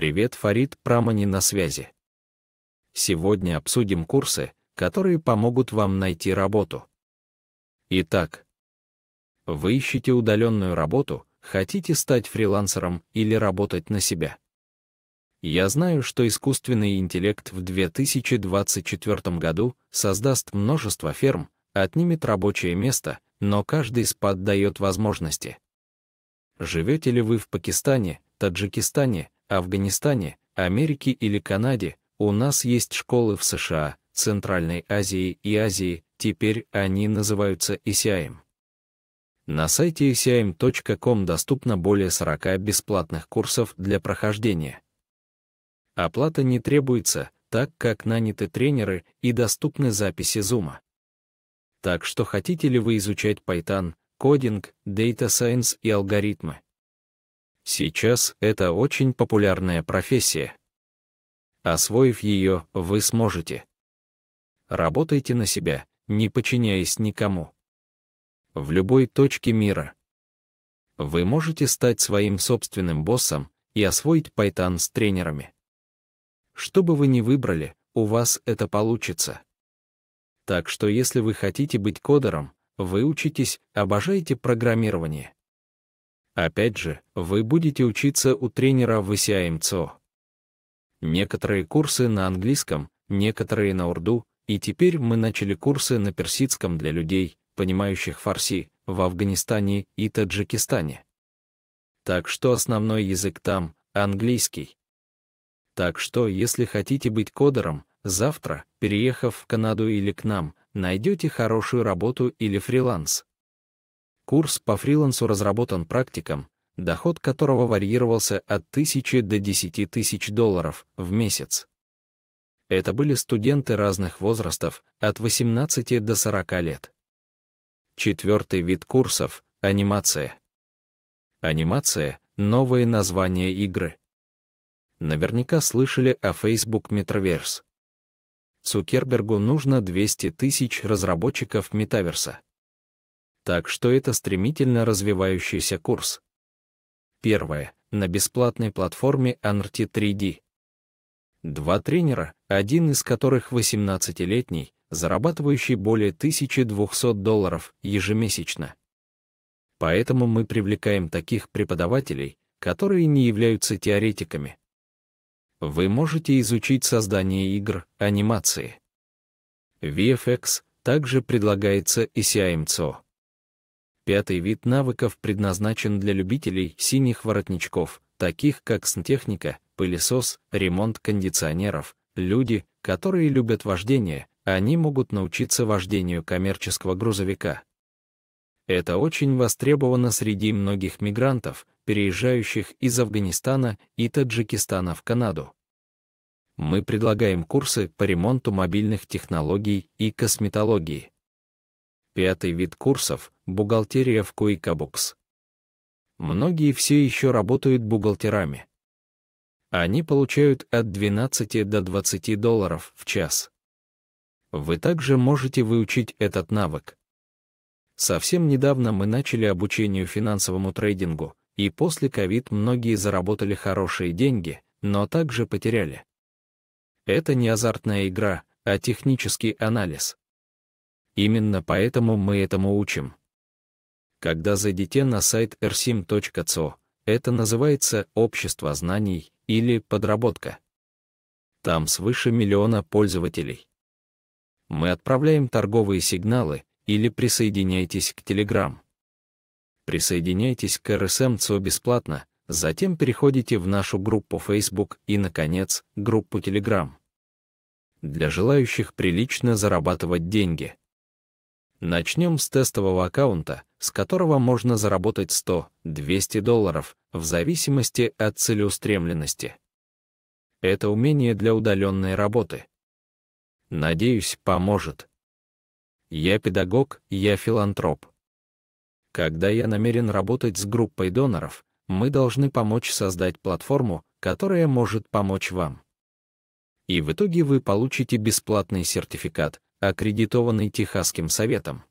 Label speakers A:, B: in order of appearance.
A: Привет, Фарид Прамани на связи. Сегодня обсудим курсы, которые помогут вам найти работу. Итак, вы ищете удаленную работу, хотите стать фрилансером или работать на себя. Я знаю, что искусственный интеллект в 2024 году создаст множество ферм, отнимет рабочее место, но каждый спад дает возможности. Живете ли вы в Пакистане, Таджикистане, Афганистане, Америке или Канаде, у нас есть школы в США, Центральной Азии и Азии, теперь они называются ICIM. На сайте icim.com доступно более 40 бесплатных курсов для прохождения. Оплата не требуется, так как наняты тренеры и доступны записи Zoom. Так что хотите ли вы изучать Python, кодинг, Data Science и алгоритмы? Сейчас это очень популярная профессия. Освоив ее, вы сможете. Работайте на себя, не подчиняясь никому. В любой точке мира. Вы можете стать своим собственным боссом и освоить Python с тренерами. Что бы вы ни выбрали, у вас это получится. Так что если вы хотите быть кодером, вы учитесь, обожаете программирование. Опять же, вы будете учиться у тренера в ИСИАМЦО. Некоторые курсы на английском, некоторые на урду, и теперь мы начали курсы на персидском для людей, понимающих фарси, в Афганистане и Таджикистане. Так что основной язык там — английский. Так что, если хотите быть кодером, завтра, переехав в Канаду или к нам, найдете хорошую работу или фриланс. Курс по фрилансу разработан практиком, доход которого варьировался от 1000 до 10 тысяч долларов в месяц. Это были студенты разных возрастов, от 18 до 40 лет. Четвертый вид курсов — анимация. Анимация — новое название игры. Наверняка слышали о Facebook Metaverse. Цукербергу нужно 200 тысяч разработчиков метаверса. Так что это стремительно развивающийся курс. Первое. На бесплатной платформе Anarty 3D. Два тренера, один из которых 18-летний, зарабатывающий более 1200 долларов ежемесячно. Поэтому мы привлекаем таких преподавателей, которые не являются теоретиками. Вы можете изучить создание игр, анимации. VFX также предлагается и CIMCO. Пятый вид навыков предназначен для любителей синих воротничков, таких как сантехника, пылесос, ремонт кондиционеров. Люди, которые любят вождение, они могут научиться вождению коммерческого грузовика. Это очень востребовано среди многих мигрантов, переезжающих из Афганистана и Таджикистана в Канаду. Мы предлагаем курсы по ремонту мобильных технологий и косметологии. Пятый вид курсов — бухгалтерия в QuickBooks. Многие все еще работают бухгалтерами. Они получают от 12 до 20 долларов в час. Вы также можете выучить этот навык. Совсем недавно мы начали обучение финансовому трейдингу, и после ковид многие заработали хорошие деньги, но также потеряли. Это не азартная игра, а технический анализ. Именно поэтому мы этому учим. Когда зайдите на сайт rsim.co, это называется «Общество знаний» или «Подработка». Там свыше миллиона пользователей. Мы отправляем торговые сигналы или присоединяйтесь к Telegram. Присоединяйтесь к RSM.co эм бесплатно, затем переходите в нашу группу Facebook и, наконец, группу Telegram. Для желающих прилично зарабатывать деньги — Начнем с тестового аккаунта, с которого можно заработать 100-200 долларов в зависимости от целеустремленности. Это умение для удаленной работы. Надеюсь, поможет. Я педагог, я филантроп. Когда я намерен работать с группой доноров, мы должны помочь создать платформу, которая может помочь вам. И в итоге вы получите бесплатный сертификат, аккредитованный Техасским советом.